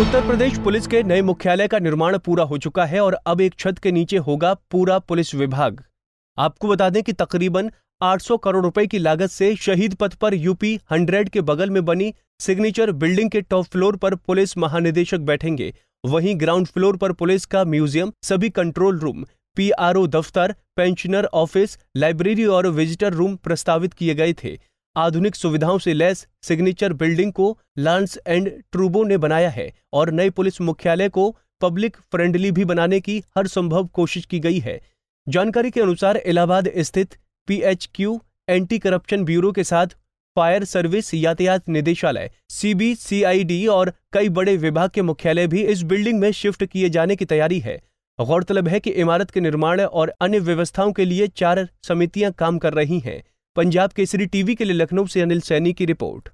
उत्तर प्रदेश police के नए मुख्यालय का निर्माण पूरा हो चुका है और अब एक छत के नीचे होगा पूरा पुलिस विभाग आपको बता दें कि तकरीबन 800 करोड़ रुपए की लागत से शहीद पथ पर यूपी 100 के बगल में बनी सिग्नेचर बिल्डिंग के टॉप फ्लोर पर पुलिस महानिदेशक बैठेंगे वहीं ग्राउंड फ्लोर पर पुलिस का म्यूजियम सभी कंट्रोल रूम पीआरओ दफ्तर पेंशनर ऑफिस लाइब्रेरी और विजिटर रूम प्रस्तावित किए गए थे आधुनिक सुविधाओं से लैस सिग्नेचर बिल्डिंग को लांस एंड ट्रूबो ने बनाया है और नए पुलिस मुख्यालय को पब्लिक फ्रेंडली भी बनाने की हर संभव कोशिश की गई है जानकारी के अनुसार इलाहाबाद स्थित पीएचक्यू एंटी करप्शन ब्यूरो के साथ फायर सर्विस यातायात निदेशालय सीबीसीआईडी और कई बड़े विभाग के मुख्यालय भी इस बिल्डिंग में शिफ्ट किए जाने की तैयारी है गौरतलब है कि इमारत के निर्माण और अन्य व्यवस्थाओं के लिए चार समितियां काम कर रही हैं पंजाब केसरी टीवी के लिए लखनऊ से अनिल सैनी की रिपोर्ट